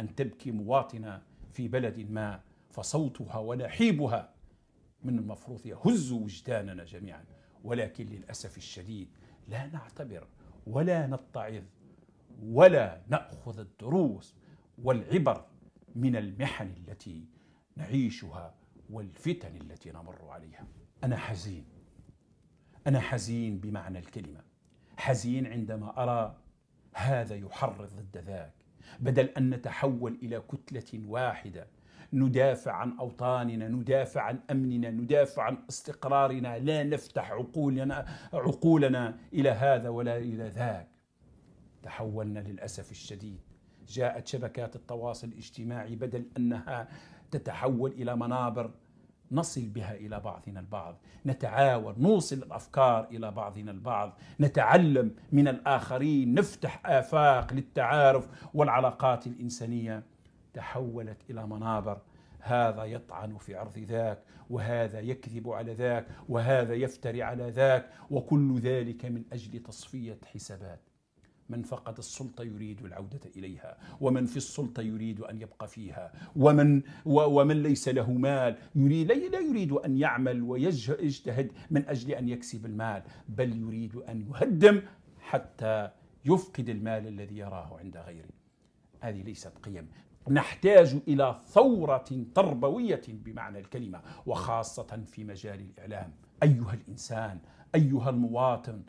أن تبكي مواطنة في بلد ما فصوتها ونحيبها من المفروض يهز وجداننا جميعا ولكن للأسف الشديد لا نعتبر ولا نتعظ ولا نأخذ الدروس والعبر من المحن التي نعيشها والفتن التي نمر عليها أنا حزين أنا حزين بمعنى الكلمة حزين عندما أرى هذا يحرض ضد ذاك بدل ان نتحول الى كتله واحده ندافع عن اوطاننا، ندافع عن امننا، ندافع عن استقرارنا، لا نفتح عقولنا عقولنا الى هذا ولا الى ذاك. تحولنا للاسف الشديد. جاءت شبكات التواصل الاجتماعي بدل انها تتحول الى منابر نصل بها الى بعضنا البعض نتعاون نوصل الافكار الى بعضنا البعض نتعلم من الاخرين نفتح افاق للتعارف والعلاقات الانسانيه تحولت الى منابر هذا يطعن في عرض ذاك وهذا يكذب على ذاك وهذا يفتري على ذاك وكل ذلك من اجل تصفيه حسابات من فقد السلطة يريد العودة إليها ومن في السلطة يريد أن يبقى فيها ومن, ومن ليس له مال يريد لا يريد أن يعمل ويجتهد من أجل أن يكسب المال بل يريد أن يهدم حتى يفقد المال الذي يراه عند غيره هذه ليست قيم نحتاج إلى ثورة تربوية بمعنى الكلمة وخاصة في مجال الإعلام أيها الإنسان أيها المواطن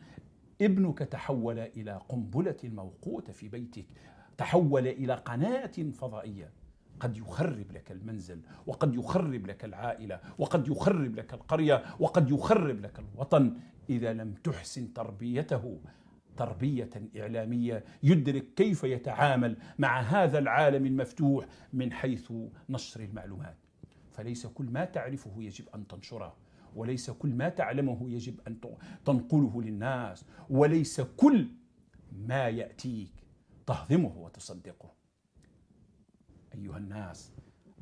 ابنك تحول إلى قنبلة موقوتة في بيتك تحول إلى قناة فضائية قد يخرب لك المنزل وقد يخرب لك العائلة وقد يخرب لك القرية وقد يخرب لك الوطن إذا لم تحسن تربيته تربية إعلامية يدرك كيف يتعامل مع هذا العالم المفتوح من حيث نشر المعلومات فليس كل ما تعرفه يجب أن تنشره وليس كل ما تعلمه يجب أن تنقله للناس وليس كل ما يأتيك تهضمه وتصدقه أيها الناس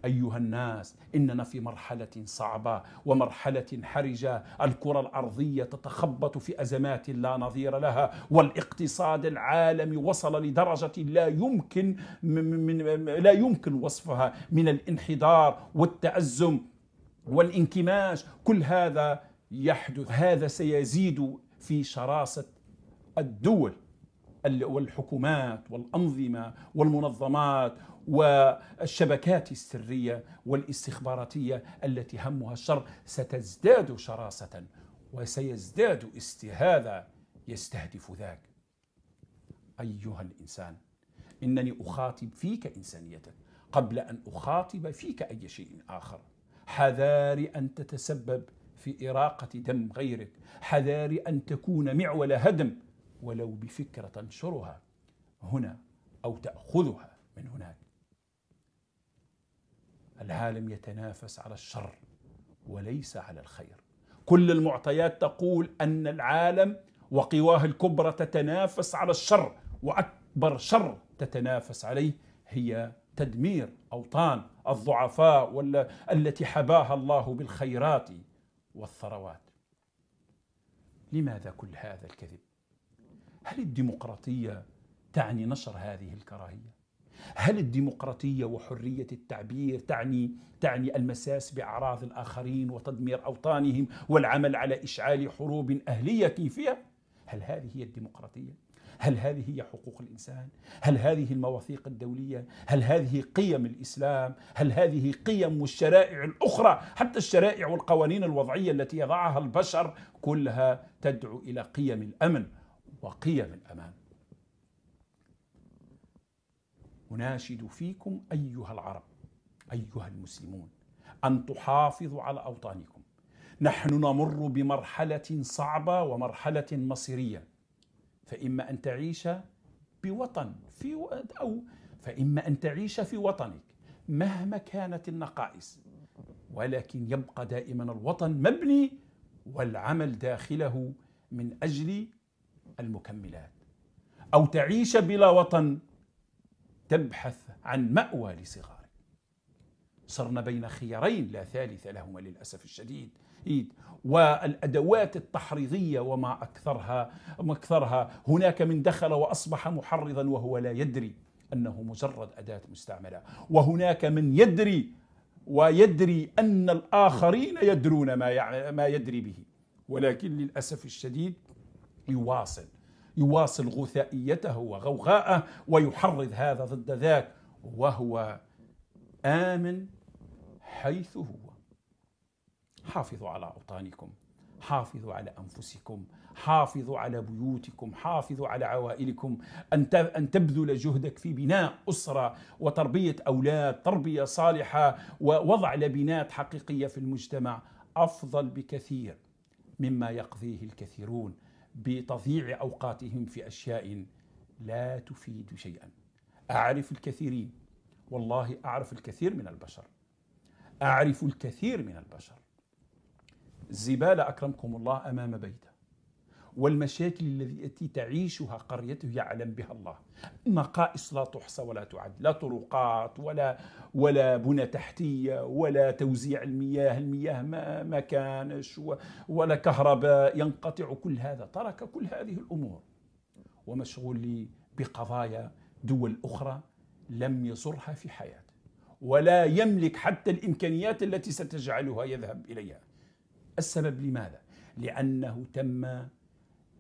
أيها الناس إننا في مرحلة صعبة ومرحلة حرجة الكرة الأرضية تتخبط في أزمات لا نظير لها والاقتصاد العالمي وصل لدرجة لا يمكن من لا يمكن وصفها من الانحدار والتأزم والانكماش كل هذا يحدث هذا سيزيد في شراسة الدول والحكومات والأنظمة والمنظمات والشبكات السرية والاستخباراتية التي همها الشر ستزداد شراسة وسيزداد هذا يستهدف ذاك أيها الإنسان إنني أخاطب فيك إنسانيتك قبل أن أخاطب فيك أي شيء آخر حذار أن تتسبب في إراقة دم غيرك حذار أن تكون معول هدم ولو بفكرة تنشرها هنا أو تأخذها من هناك العالم يتنافس على الشر وليس على الخير كل المعطيات تقول أن العالم وقواه الكبرى تتنافس على الشر وأكبر شر تتنافس عليه هي تدمير أوطان الضعفاء ولا التي حباها الله بالخيرات والثروات لماذا كل هذا الكذب؟ هل الديمقراطية تعني نشر هذه الكراهية؟ هل الديمقراطية وحرية التعبير تعني تعني المساس بأعراض الآخرين وتدمير أوطانهم والعمل على إشعال حروب أهلية كيفية؟ هل هذه هي الديمقراطية؟ هل هذه هي حقوق الإنسان؟ هل هذه المواثيق الدولية؟ هل هذه قيم الإسلام؟ هل هذه قيم والشرائع الأخرى حتى الشرائع والقوانين الوضعية التي يضعها البشر كلها تدعو إلى قيم الأمن وقيم الأمان أناشد فيكم أيها العرب أيها المسلمون أن تحافظوا على أوطانكم نحن نمر بمرحلة صعبة ومرحلة مصيرية فإما أن تعيش بوطن في أو فإما أن تعيش في وطنك مهما كانت النقائص ولكن يبقى دائما الوطن مبني والعمل داخله من أجل المكملات أو تعيش بلا وطن تبحث عن مأوى لصغارك صرنا بين خيارين لا ثالث لهما للأسف الشديد والأدوات التحريضية وما أكثرها, ما أكثرها هناك من دخل وأصبح محرضا وهو لا يدري أنه مجرد أداة مستعملة وهناك من يدري ويدري أن الآخرين يدرون ما, ما يدري به ولكن للأسف الشديد يواصل يواصل غثائيته وغوغاءه ويحرض هذا ضد ذاك وهو آمن حيث هو حافظوا على أوطانكم حافظوا على أنفسكم حافظوا على بيوتكم حافظوا على عوائلكم أن تبذل جهدك في بناء أسرة وتربية أولاد تربية صالحة ووضع لبنات حقيقية في المجتمع أفضل بكثير مما يقضيه الكثيرون بتضييع أوقاتهم في أشياء لا تفيد شيئا أعرف الكثيرين والله أعرف الكثير من البشر أعرف الكثير من البشر الزبالة أكرمكم الله أمام بيته والمشاكل التي تعيشها قريته يعلم بها الله نقائص لا تحصى ولا تعد لا طرقات ولا ولا بنى تحتية ولا توزيع المياه المياه ما, ما كانش ولا كهرباء ينقطع كل هذا ترك كل هذه الأمور ومشغول بقضايا دول أخرى لم يزرها في حياته ولا يملك حتى الامكانيات التي ستجعلها يذهب اليها السبب لماذا لانه تم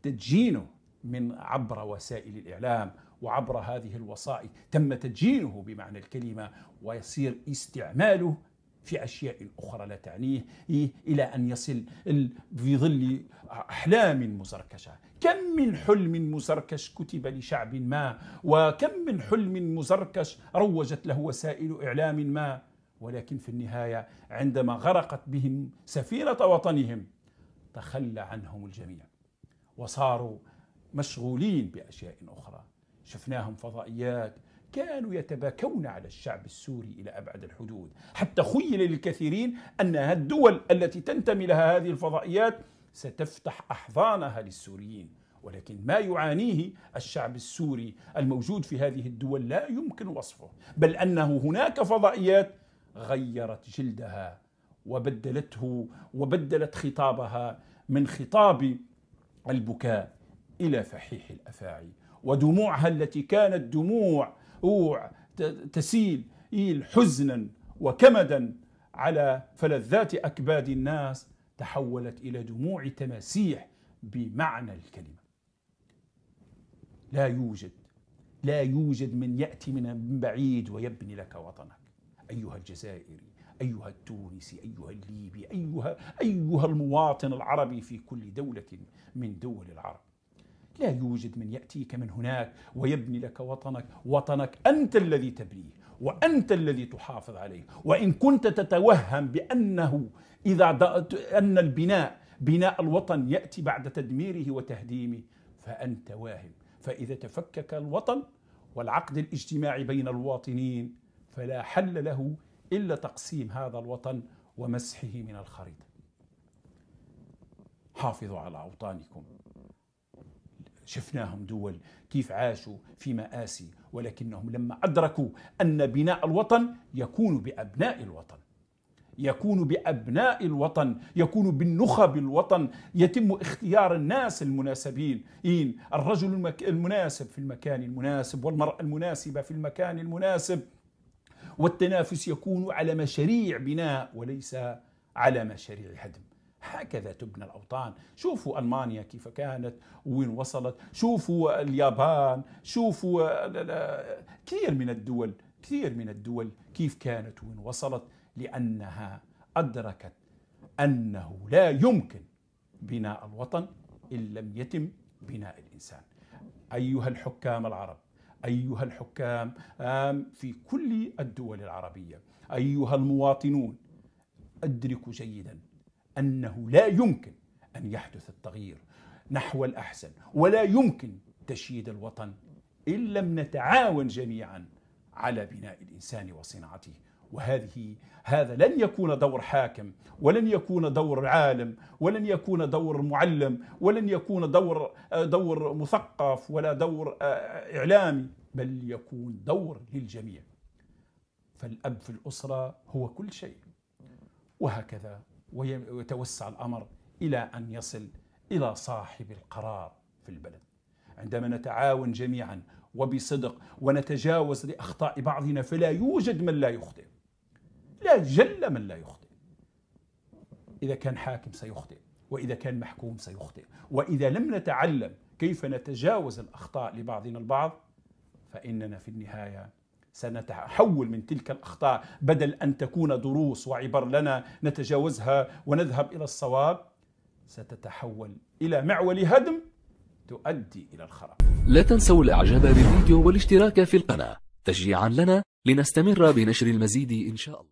تدجينه من عبر وسائل الاعلام وعبر هذه الوسائط تم تدجينه بمعنى الكلمه ويصير استعماله في أشياء أخرى لا تعنيه إيه، إلى أن يصل في ظل أحلام مزركشة كم من حلم مزركش كتب لشعب ما وكم من حلم مزركش روجت له وسائل إعلام ما ولكن في النهاية عندما غرقت بهم سفينة وطنهم تخلى عنهم الجميع وصاروا مشغولين بأشياء أخرى شفناهم فضائيات كانوا يتباكون على الشعب السوري إلى أبعد الحدود حتى خيل للكثيرين أنها الدول التي تنتمي لها هذه الفضائيات ستفتح أحضانها للسوريين ولكن ما يعانيه الشعب السوري الموجود في هذه الدول لا يمكن وصفه بل أنه هناك فضائيات غيرت جلدها وبدلته وبدلت خطابها من خطاب البكاء إلى فحيح الأفاعي ودموعها التي كانت دموع اوع تسيل إيل حزنا وكمدا على فلذات أكباد الناس تحولت إلى دموع تماسيح بمعنى الكلمة لا يوجد لا يوجد من يأتي من بعيد ويبني لك وطنك أيها الجزائري أيها التونسي أيها الليبي أيها, أيها المواطن العربي في كل دولة من دول العرب لا يوجد من يأتيك من هناك ويبني لك وطنك وطنك أنت الذي تبنيه وأنت الذي تحافظ عليه وإن كنت تتوهم بأنه إذا أن البناء بناء الوطن يأتي بعد تدميره وتهديمه فأنت واهم فإذا تفكك الوطن والعقد الاجتماعي بين الواطنين فلا حل له إلا تقسيم هذا الوطن ومسحه من الخريطة حافظوا على أوطانكم شفناهم دول كيف عاشوا في مآسي ولكنهم لما أدركوا أن بناء الوطن يكون بأبناء الوطن يكون بأبناء الوطن يكون بالنخب الوطن يتم اختيار الناس المناسبين إن الرجل المناسب في المكان المناسب والمرأة المناسبة في المكان المناسب والتنافس يكون على مشاريع بناء وليس على مشاريع هدم هكذا تبنى الأوطان شوفوا ألمانيا كيف كانت وين وصلت شوفوا اليابان شوفوا كثير من الدول كثير من الدول كيف كانت وين وصلت لأنها أدركت أنه لا يمكن بناء الوطن إن لم يتم بناء الإنسان أيها الحكام العرب أيها الحكام في كل الدول العربية أيها المواطنون أدركوا جيداً انه لا يمكن ان يحدث التغيير نحو الاحسن ولا يمكن تشييد الوطن ان لم نتعاون جميعا على بناء الانسان وصناعته وهذه هذا لن يكون دور حاكم ولن يكون دور عالم ولن يكون دور معلم ولن يكون دور دور مثقف ولا دور آه، اعلامي بل يكون دور للجميع فالاب في الاسره هو كل شيء وهكذا ويتوسع الامر الى ان يصل الى صاحب القرار في البلد. عندما نتعاون جميعا وبصدق ونتجاوز لاخطاء بعضنا فلا يوجد من لا يخطئ. لا جل من لا يخطئ. اذا كان حاكم سيخطئ، واذا كان محكوم سيخطئ، واذا لم نتعلم كيف نتجاوز الاخطاء لبعضنا البعض فاننا في النهايه سنتحول من تلك الأخطاء بدل أن تكون دروس وعبر لنا نتجاوزها ونذهب إلى الصواب ستتحول إلى معول هدم تؤدي إلى الخراب لا تنسوا الإعجاب بالفيديو والاشتراك في القناة تشجيعا لنا لنستمر بنشر المزيد إن شاء الله